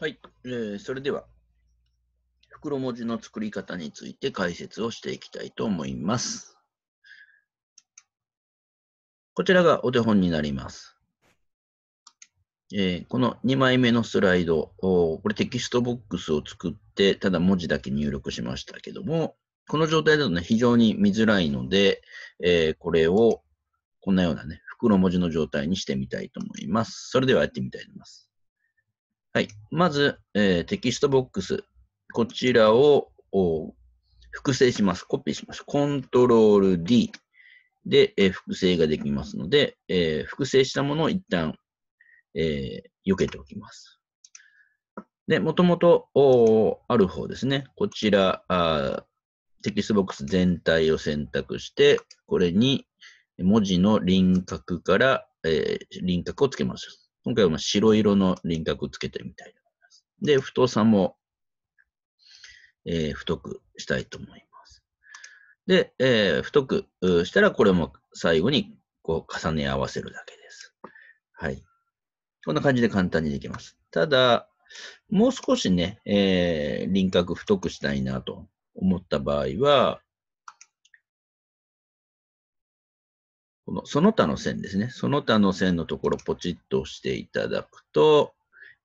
はい、えー、それでは袋文字の作り方について解説をしていきたいと思います。こちらがお手本になります。えー、この2枚目のスライドこれテキストボックスを作って、ただ文字だけ入力しましたけども、この状態だとね、非常に見づらいので、えー、これをこんなようなね、袋文字の状態にしてみたいと思います。それではやってみたいと思います。はい。まず、えー、テキストボックス。こちらを複製します。コピーします。コントロール D で、えー、複製ができますので、えー、複製したものを一旦、えー、避けておきます。で、もともとある方ですね。こちらあ、テキストボックス全体を選択して、これに文字の輪郭から、え輪郭をつけます。今回は白色の輪郭つけてみたいと思います。で、太さも、えー、太くしたいと思います。で、えー、太くしたら、これも最後にこう重ね合わせるだけです。はい。こんな感じで簡単にできます。ただ、もう少しね、えー、輪郭太くしたいなと思った場合は、このその他の線ですね。その他の線のところポチッと押していただくと、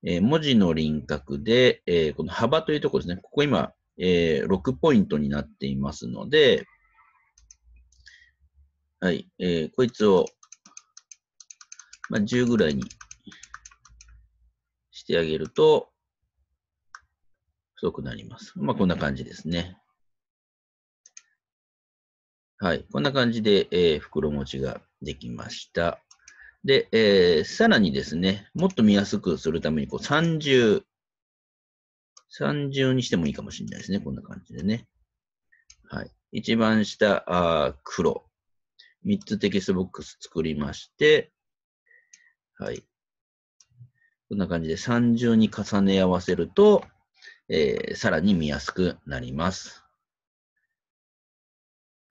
えー、文字の輪郭で、えー、この幅というところですね。ここ今、えー、6ポイントになっていますので、はい、えー、こいつを、まあ、10ぐらいにしてあげると、太くなります。まあ、こんな感じですね。はい。こんな感じで、えー、袋持ちができました。で、えー、さらにですね、もっと見やすくするために、こう、三重。三重にしてもいいかもしれないですね。こんな感じでね。はい。一番下、あ黒。3つテキストボックス作りまして、はい。こんな感じで三重に重ね合わせると、えー、さらに見やすくなります。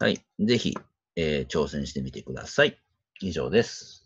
はい。ぜひ、えー、挑戦してみてください。以上です。